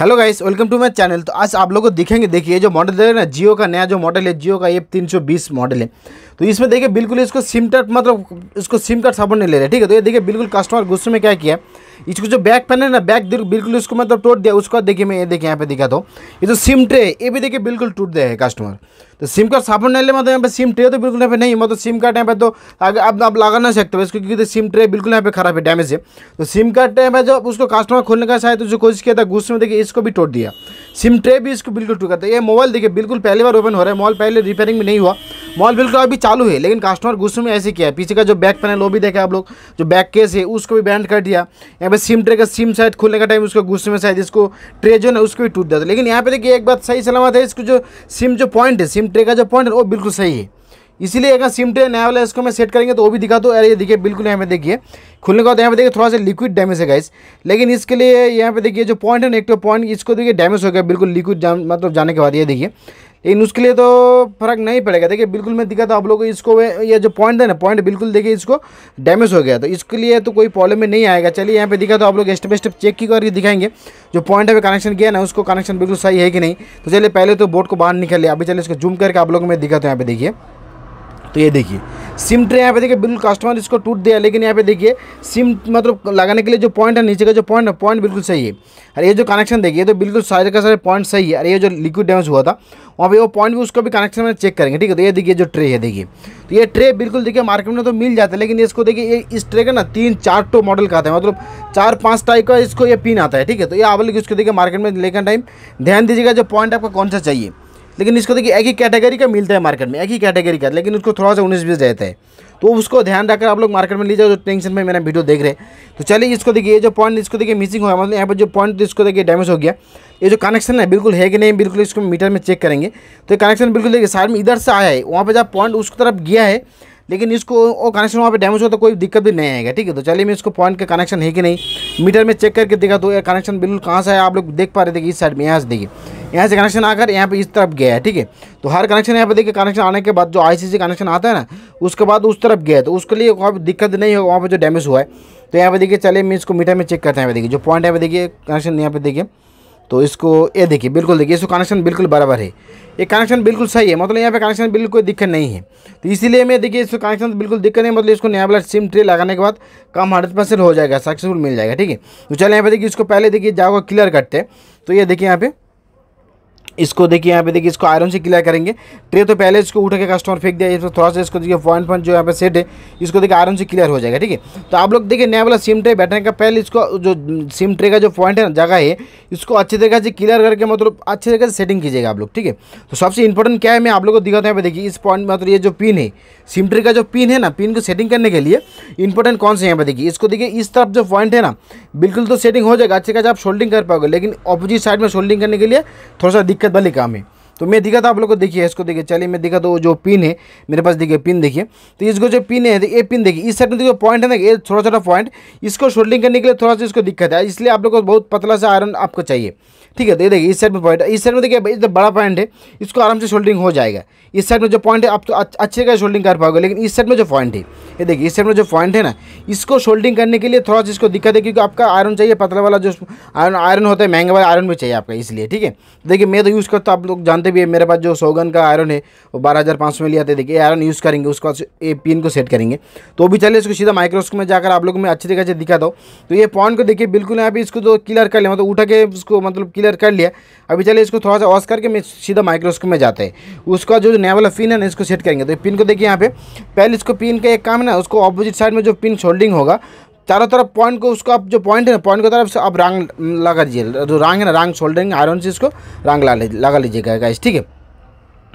hello guys welcome to my channel तो आज आप लोग को दिखेंगे देखिए जो मॉडल है ना जियो का नया जो मॉडल है जियो का सौ बीस मॉडल है तो इसमें देखिए बिल्कुल इसको सिम कार्ड मतलब इसको सिम कार्ड साबुन नहीं ले रहा है ठीक है तो ये देखिए बिल्कुल कस्टमर गुस्से में क्या किया है इसको जो बैक पैनल है ना बैक बिल्कुल इसको मतलब टूट दिया उसको देखिए मैं ये देखिए यहाँ पे दिखा दो ये जो सिम ट्रे ये भी देखिए बिल्कुल टूट दिया है कस्टमर तो सिम कार्ड साफ नहीं ले मतलब यहाँ पे सिम ट्रे तो बिल्कुल यहाँ पे नहीं मतलब सिम कार्ड यहाँ पे तो आगे अब आप लगा नहीं सकते इसको क्योंकि सिम ट्रे बिल्कुल यहाँ पे खराब है डैमेज है तो सिम कार्ड यहाँ पे जो उसको कस्टमर खोलने का शायद जो कोशिश किया था गुस्से में देखिए इसको भी तोड़ दिया सिम ट्रे भी इसको बिल्कुल टूटा था ये मोबाइल देखिए बिल्कुल पहली बार ओपन हो रहा है मोबाइल पहले रिपेयरिंग भी नहीं हुआ मॉल बिल्कुल अभी चालू है लेकिन कस्टमर गुस्से में ऐसे किया है पीछे का जो बैक पैनल वो भी देखा आप लोग जो बैक केस है उसको भी बैंड कर दिया यहाँ पे सिम ट्रे का सिम शायद खोलने का टाइम उसका गुस्से में शायद इसको ट्रे जो है उसको भी टूट जाता लेकिन यहाँ पे देखिए एक बात सही सलामत है इसको जो सिम जो पॉइंट है सिम ट्रे का जो पॉइंट है वो बिल्कुल सही है इसीलिए अगर सिम ट्रे नया वाला इसको मैं सेट करेंगे तो वो भी दिखा दो अरे ये देखिए बिल्कुल यहाँ पे देखिए खुलने का तो यहाँ पे देखिए थोड़ा सा लिक्विड डैमेज है गाइस लेकिन इसके लिए यहाँ पे देखिए जो पॉइंट है ना एक तो पॉइंट इसको देखिए डैमेज हो गया बिल्कुल लिक्विड मतलब जाने के बाद ये देखिए लेकिन उसके लिए तो फर्क नहीं पड़ेगा देखिए बिल्कुल मैं दिखा था आप लोगों को इसको ये जो पॉइंट है ना पॉइंट बिल्कुल देखिए इसको डैमेज हो गया तो इसके लिए तो कोई प्रॉब्लम में नहीं आएगा चलिए यहाँ पे दिखा तो आप लोग स्टेप बाई स्टेप चेक की करके दिखाएंगे जो पॉइंट है कनेक्शन किया ना उसको कनेक्शन बिल्कुल सही है कि नहीं तो चलिए पहले तो बोर्ड को बाहर निकल लिया अभी चलिए इसको जूम करके आप लोगों को मैं दिखा था यहाँ पे देखिए तो ये देखिए सिम ट्रे यहाँ पे देखिए बिल्कुल कस्टमर इसको टूट दिया लेकिन यहाँ पे देखिए सिम मतलब लगाने के लिए जो पॉइंट है नीचे का जो पॉइंट है पॉइंट बिल्कुल सही है और ये जो कनेक्शन देखिए तो बिल्कुल सारे का सारे पॉइंट सही है और ये जो लिक्विड डैमेज हुआ था वहाँ पे वो पॉइंट भी उसको भी कनेक्शन में चेक करेंगे ठीक है तो ये देखिए जो ट्रे है देखिए तो ये ट्रे बिल्कुल देखिए मार्केट में तो मिल जाता है लेकिन इसको देखिए ये इस ट्रे का ना तीन चार टो मॉडल का आता है मतलब चार पाँच टाइप का इसको ये पिन आता है ठीक है तो ये आप लोग इसको देखिए मार्केट में लेकर टाइम ध्यान दीजिएगा जो पॉइंट आपका कौन सा चाहिए लेकिन इसको देखिए एक ही कैटेगरी का मिलता है मार्केट में एक ही कैटेगरी का लेकिन उसको थोड़ा सा उन्नीस बीस रहता है तो उसको ध्यान रखकर आप लोग मार्केट में लीजिए जो टेंशन में मेरा वीडियो देख रहे तो चलिए इसको देखिए ये जो पॉइंट इसको देखिए मिसिंग हुआ मतलब यहाँ पर जो पॉइंट इसको देखिए डैमेज हो गया ये जो कनेक्शन है बिल्कुल है कि नहीं बिल्कुल इसको मीटर में चेक करेंगे तो ये कनेक्शन बिल्कुल देखिए साइड में इधर से आया है वहाँ पर जब पॉइंट उसकी तरफ गया है लेकिन इसको वो कनेक्शन वहाँ पे डैमेज हो तो कोई दिक्कत भी नहीं आएगा ठीक है तो चलिए मैं इसको पॉइंट का कनेक्शन है कि नहीं मीटर में चेक करके देखा तो ये कनेक्शन बिल्कुल कहाँ से है आप लोग देख पा रहे थे कि इस साइड में यहाँ से देखिए यहाँ से कनेक्शन आकर यहाँ पे इस तरफ गया है ठीक है तो हर कनेक्शन यहाँ पे देखिए कनेक्शन आने के बाद जो आईसीसी कनेक्शन आता है ना उसके बाद उस तरफ गया है तो उसके लिए वहाँ पर दिक्कत नहीं होगा वहाँ पर जो डैमेज हुआ है तो यहाँ पे देखिए चलिए मैं इसको मीटर में चेक करते हैं यहाँ पे देखिए जो पॉइंट है देखिए कनेक्शन यहाँ पे देखिए तो इसको ये देखिए बिल्कुल देखिए इसको कनेक्शन बिल्कुल बराबर है ये कनेक्शन बिल्कुल सही है मतलब यहाँ पे कनेक्शन बिल्कुल कोई दिक्कत नहीं है तो इसीलिए मैं देखिए इसको कनेक्शन बिल्कुल दिक्कत नहीं मतलब इसको नया वाला सिम ट्रे लगाने के बाद काम हंड्रेड परसेंट हो जाएगा सक्सेसफुल मिल जाएगा ठीक है तो चलो यहाँ पे देखिए इसको पहले देखिए जाओ क्लियर करते तो ये देखिए यहाँ पर इसको देखिए यहाँ पे देखिए इसको आयरन से क्लियर करेंगे ट्रे तो पहले इसको उठा के कस्टमर फेंक दिया इसमें तो थोड़ा सा इसको देखिए पॉइंट पॉइंट जो यहाँ पे सेट है इसको देखिए आयरन से क्लियर हो जाएगा ठीक है तो आप लोग देखिए नया वाला सिम ट्रे बैठने का पहले इसको जो सिम ट्रे का जो पॉइंट है ना जगह है इसको अच्छी तरीके से क्लियर करके मतलब अच्छी तरीके से सेटिंग कीजिएगा आप लोग ठीक है तो सबसे इंपॉर्टेंट क्या है मैं आप लोग को दिखाता हूँ देखिए इस पॉइंट मतलब ये जो पिन है सिम ट्रे का जो पिन है ना पिन को सेटिंग करने के लिए इंपॉर्टेंट कौन से यहाँ पे देखिए इसको देखिए इस तरफ जो पॉइंट है ना बिल्कुल तो सेटिंग हो जाएगा अच्छे खासा आप शोल्डिंग कर पाओगे लेकिन अपोजिट साइड में शोल्डिंग करने के लिए थोड़ा सा दिक्कत दिक्कत वाली काम है तो मैं दिखा था आप लोग को देखिए इसको देखिए चलिए मैं दिखा तो जो पिन है मेरे पास देखिए पिन देखिए तो इसको जो पिन है तो ये पिन देखिए इस साइड में जो पॉइंट है ना ये छोटा छोटा पॉइंट इसको शोल्डिंग करने के लिए थोड़ा सा इसको दिक्कत है इसलिए आप लोग को बहुत पतला सा आयरन आपको चाहिए ठीक है ये देखिए इस साइड में पॉइंट इस साइड में देखिए इतना बड़ा पॉइंट है इसको आराम से शोल्डिंग हो जाएगा इस साइड में जो पॉइंट है आप तो अच्छे का शोल्डिंग कर पाओगे लेकिन इस साइड में जो पॉइंट है ये देखिए इस साइड में जो पॉइंट है ना इसको शोल्डिंग करने के लिए थोड़ा सा इसको दिक्कत है क्योंकि आपका आयरन चाहिए पतला वाला जो आयरन आयरन होता है महंगा वाला आयरन भी चाहिए आपका इसलिए ठीक है देखिए मैं तो यूज़ करता हूँ आप लोग जानते भी है मेरे पास जो सोगन का आयरन है वो बारह हज़ार पाँच सौ में लिया था देखिए आयरन यूज़ करेंगे उसको ये पिन को सेट करेंगे तो भी चलिए इसको सीधा माइक्रोस्कोप में जाकर आप लोग मैं अच्छी तरीके से दिखा दो तो ये पॉइंट को देखिए बिल्कुल यहाँ पर इसको तो क्लियर कर ले मतलब उठा के उसको मतलब क्लियर कर लिया अभी चले इसको थोड़ा सा वॉश करके मैं सीधा माइक्रोस्कोप में जाते हैं उसका जो नया वाला पिन है ना इसको सेट करेंगे तो पिन को देखिए यहाँ पे पहले इसको पिन का एक काम है ना उसको ऑपोजिट साइड में जो पिन होल्डिंग होगा चारों तरफ पॉइंट को उसको आप जो पॉइंट है ना पॉइंट की तरफ से आप रंग लगा दीजिए जो रंग है ना रंग शोल्डरिंग आयरन से इसको रांग लगा लीजिएगा गाइस ठीक है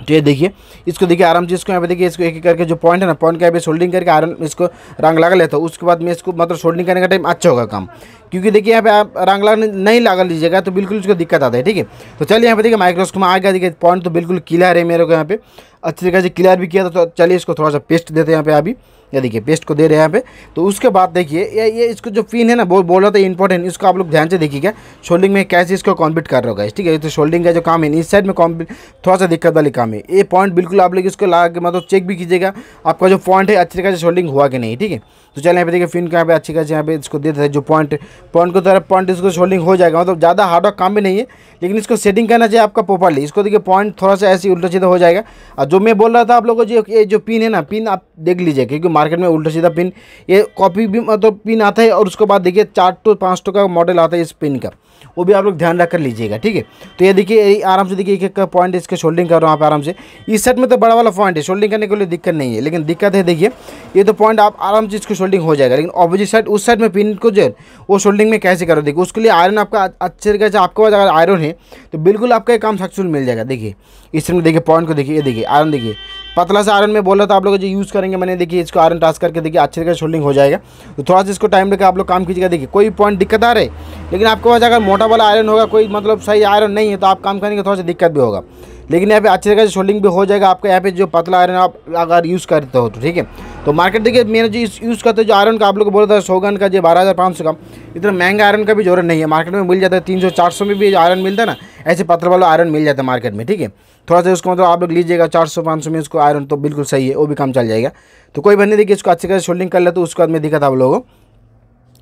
तो ये देखिए इसको देखिए आराम से इसको यहाँ पे देखिए इसको एक एक करके जो पॉइंट है ना पॉइंट के यहाँ पे शोल्डिंग करके आराम इसको रंग लगा लेता हूँ उसके बाद मैं इसको मतलब शोल्डिंग करने का टाइम अच्छा होगा काम क्योंकि देखिए यहाँ पे आप रंग लगा नहीं लगा लीजिएगा तो बिल्कुल उसको दिक्कत आता है ठीक है तो चलिए यहाँ पे देखिए माइक्रोस्कोप में आ गया देखिए पॉइंट तो बिल्कुल क्लियर है मेरे को यहाँ पे अच्छी तरीके से क्लियर भी किया था तो चलिए इसको थोड़ा सा पेस्ट देते हैं यहाँ पे अभी या देखिए पेस्ट को दे रहे हैं यहाँ पे तो उसके बाद देखिए ये ये इसको जो पिन है ना बहुत बोल रहा था इंपॉर्टेंट इसको आप लोग ध्यान से देखिएगा शोल्डिंग में कैसे इसको कॉम्प्लीट कर रहा होगा ठीक है तो शोल्डिंग का जो काम है इस साइड में कॉम्प्लीट थोड़ा सा दिक्कत वाली काम है ये पॉइंट बिल्कुल आप लोग इसको लगा के मतलब चेक भी कीजिएगा आपका जो पॉइंट है अच्छी तरीके से शोल्डिंग हुआ कि नहीं ठीक है तो चलिए यहाँ पे देखिए फिन यहाँ पे अच्छी खासी यहाँ पे इसको देते थे जो पॉइंट पॉइंट को तरफ तो पॉइंट इसको शोल्डिंग हो जाएगा मतलब ज़्यादा हार्ड वर्क काम भी नहीं है लेकिन इसको सेटिंग करना चाहिए आपका प्रॉपरली इसको देखिए पॉइंट थोड़ा सा ऐसे उल्टा सीधा हो जाएगा और जो मैं बोल रहा था आप लोगों को जो ये जो पिन है ना पिन आप देख लीजिए क्योंकि मार्केट में उल्टा सीधा पिन ये कॉपी भी मतलब पिन तो आता है और उसके बाद देखिए चार टू पाँच टू का मॉडल आता है इस पिन का वो भी आप लोग ध्यान रख कर लीजिएगा ठीक है तो ये देखिए आराम से देखिए एक एक पॉइंट इसके शोल्डिंग कर रहा हूँ आप आराम से इस सेट में तो बड़ा वाला पॉइंट है शोल्डिंग करने के लिए दिक्कत नहीं है लेकिन दिक्कत है देखिए ये तो पॉइंट आप आराम से इसको शोल्डिंग हो जाएगा लेकिन ऑपोजिट साइड उस साइड में पिन को जो है वो शोल्डिंग में कैसे करो देखिए उसके लिए आयरन आपका अच्छे तरीके से आपके पास अगर आयरन है हैं तो बिल्कुल आपका ये काम सक्सेसफुल मिल जाएगा देखिए इस तरह देखिए पॉइंट को देखिए ये देखिए आयरन देखिए पतला सा आयरन में बोला तो आप लोग जो यूज़ करेंगे मैंने देखिए इसको आयरन टास्क करके देखिए अच्छे तरीके से शोल्डिंग हो जाएगा तो थोड़ा सा इसको टाइम लेकर आप लोग काम कीजिएगा देखिए कोई पॉइंट दिक्कत आ रही लेकिन आपके पास अगर मोटा वाला आयरन होगा कोई मतलब सही आयरन नहीं है तो आप काम करेंगे थोड़ा सा दिक्कत भी होगा लेकिन यहाँ पे अच्छी तरह से शोल्डिंग भी हो जाएगा आपका यहाँ पे जो पतला आयरन आप अगर यूज़ करते हो तो ठीक है तो मार्केट देखिए मैंने जो यूज़ करते हो जो आयरन का आप लोग को बोला था सोगन का जो बारह हज़ार पाँच सौ का इतना महंगा आयरन का भी जरूरत नहीं है मार्केट में मिल जाता है तीन सौ चार सौ में भी आयरन मिलता है ना ऐसे पतला वाला आयरन मिल जाता है मार्केट में ठीक है थोड़ा सा उसको मतलब आप लोग लीजिएगा चार सौ पाँच सौ में उसको आयरन तो बिल्कुल सही है वो भी काम चल जाएगा तो कोई बंदी देखिए इसको अच्छी तरह शोल्डिंग कर ले तो उसके बाद में दिखा था आप लोगों को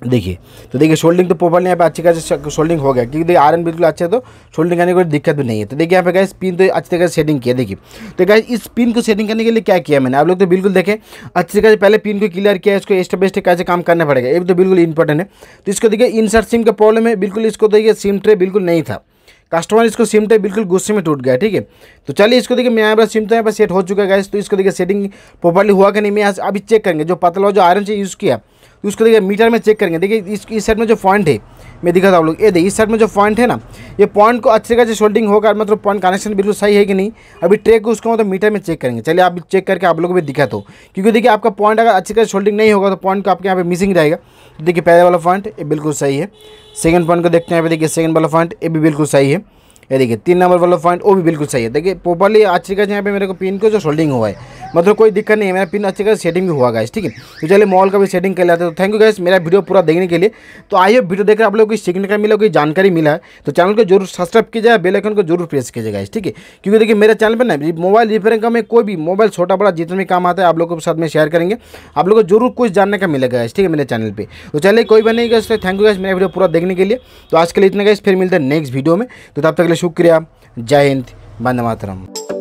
देखिए तो देखिए शोल्डिंग तो प्रोपर यहाँ पे अच्छी खास शोल्डिंग हो गया क्योंकि देखिए आयरन बिल्कुल अच्छा है तो शोल्डिंग करने कोई दिक्कत भी नहीं है तो देखिए यहाँ पे गाइस पिन तो अच्छी तरह से सेटिंग किया देखिए तो गाइस इस पिन को सेटिंग करने के लिए क्या किया मैंने आप लोग तो बिल्कुल देखें अच्छी तरह से पहले पिन को क्लियर किया इसको स्टेप बाई स्टेप कैसे काम करना पड़ेगा ये तो बिल्कुल इंपॉर्टेंट है तो इसको देखिए इनसर्ट सिम का प्रॉब्लम है बिल्कुल इसको तो देखिए सिम ट्रे बिल्कुल नहीं था कस्टमर इसको सिम टाइप बिल्कुल गुस्से में टूट गया ठीक है तो चलिए इसको देखिए मैं यहाँ पर सिम तो यहाँ पर सेट हो चुका है गैस तो इसको देखिए सेटिंग प्रॉपरली हुआ कि नहीं मैं अभी चेक करेंगे जो पतला जो आयरन से यूज़ किया तो उसको देखिए मीटर में चेक करेंगे देखिए इस इस साइड में जो पॉइंट है मैं दिखा था आप लोग ये देखिए इस साइड में जो पॉइंट है ना ये पॉइंट को अच्छे खासी शोल्डिंग होगा मतलब पॉइंट तो कनेक्शन बिल्कुल सही है कि नहीं अभी ट्रेक को उसको मतलब मीटर में चेक करेंगे चलिए आप चेक करके आप लोग को भी दिखा दो क्योंकि देखिए आपका पॉइंट अगर अच्छी खासी शोल्डिंग नहीं होगा तो पॉइंट को आपके यहाँ पे मिसिंग जाएगा देखिए पहले वाला पॉइंट ये बिल्कुल सही है सेकंड पॉइंट को देखते हैं यहाँ पे देखिए सेकंड वाला पॉइंट ये भी बिल्कुल सही है ये देखिए तीन नंबर वाला पॉइंट वो भी बिल्कुल सही है देखिए प्रॉपरली अच्छी खासी यहाँ पे मेरे को पिन को जो शोल्डिंग हुआ है मतलब कोई दिक्कत नहीं है मेरा पिन अच्छे का सेटिंग भी हुआ गया ठीक है तो चलिए मॉल का भी सेटिंग कर लेते हैं तो थैंक यू गैस मेरा वीडियो पूरा देखने के लिए तो आइए वीडियो देखकर आप लोग को सीखने का मिला कोई जानकारी मिला है तो चैनल को जरूर सब्सक्राइब जाए बेलाइकन को जरूर प्रेस किया जाएगा ठीक है क्योंकि देखिए मेरे चैनल पर ना मोबाइल रिपेयरिंग का मैं कोई भी मोबाइल छोटा बड़ा जितना भी काम आता है आप लोगों के साथ में शेयर करेंगे आप लोग को जरूर कुछ जानने का मिलेगा गैस ठीक है मेरे चैनल पर तो चलिए कोई भी नहीं गए थैंक यू गैस मेरा वीडियो पूरा देखने के लिए तो आज के लिए इतना गैस फिर मिलते हैं नेक्स्ट वीडियो में तो तब तक के लिए शुक्रिया जय हिंद बंद मातरम